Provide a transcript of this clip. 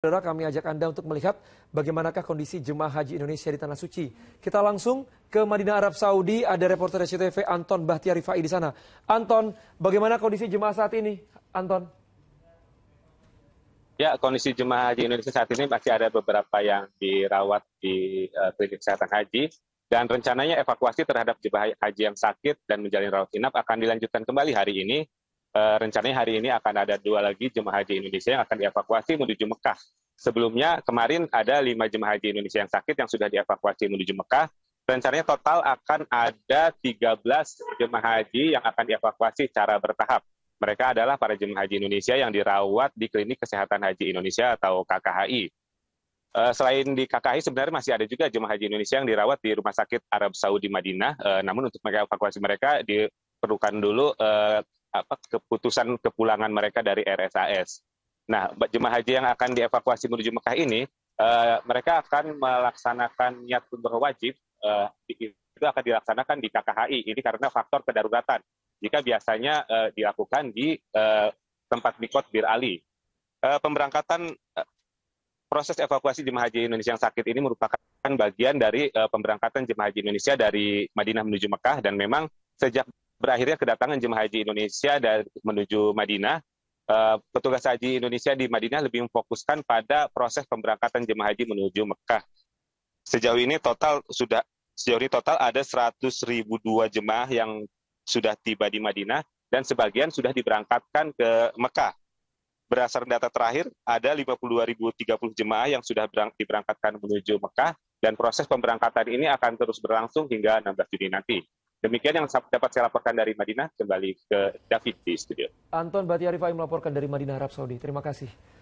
Saudara, kami ajak Anda untuk melihat bagaimanakah kondisi jemaah haji Indonesia di Tanah Suci. Kita langsung ke Madinah Arab Saudi, ada reporter SCTV Anton Bahtiar Rifai di sana. Anton, bagaimana kondisi jemaah saat ini? Anton. Ya, kondisi jemaah haji Indonesia saat ini masih ada beberapa yang dirawat di uh, klinik kesehatan haji. Dan rencananya evakuasi terhadap jemaah haji yang sakit dan menjalani rawat inap akan dilanjutkan kembali hari ini Uh, rencananya hari ini akan ada dua lagi jemaah haji Indonesia yang akan dievakuasi menuju Mekah. Sebelumnya kemarin ada lima jemaah haji Indonesia yang sakit yang sudah dievakuasi menuju Mekah. Rencananya total akan ada 13 jemaah haji yang akan dievakuasi secara bertahap. Mereka adalah para jemaah haji Indonesia yang dirawat di Klinik Kesehatan Haji Indonesia atau KKHI. Eh, selain di KKHI sebenarnya masih ada juga jemaah haji Indonesia yang dirawat di Rumah Sakit Arab Saudi Madinah. Eh, namun untuk mereka evakuasi mereka diperlukan dulu apa keputusan kepulangan mereka dari RSAS. Nah, jemaah haji yang akan dievakuasi menuju Mekah ini, uh, mereka akan melaksanakan niat umroh wajib uh, itu akan dilaksanakan di KKHI. Ini karena faktor kedaruratan. Jika biasanya uh, dilakukan di uh, tempat Mikot Bir Ali. Uh, pemberangkatan uh, proses evakuasi jemaah haji Indonesia yang sakit ini merupakan bagian dari uh, pemberangkatan jemaah haji Indonesia dari Madinah menuju Mekah dan memang sejak berakhirnya kedatangan jemaah haji Indonesia dari menuju Madinah, eh, petugas haji Indonesia di Madinah lebih memfokuskan pada proses pemberangkatan jemaah haji menuju Mekah. Sejauh ini total sudah sejauh ini total ada 100.002 jemaah yang sudah tiba di Madinah dan sebagian sudah diberangkatkan ke Mekah. Berdasarkan data terakhir, ada 52.030 jemaah yang sudah diberangkatkan menuju Mekah dan proses pemberangkatan ini akan terus berlangsung hingga 16 Juni nanti. Demikian yang dapat saya laporkan dari Madinah, kembali ke David di studio. Anton Batiarifai melaporkan dari Madinah, Arab Saudi. Terima kasih.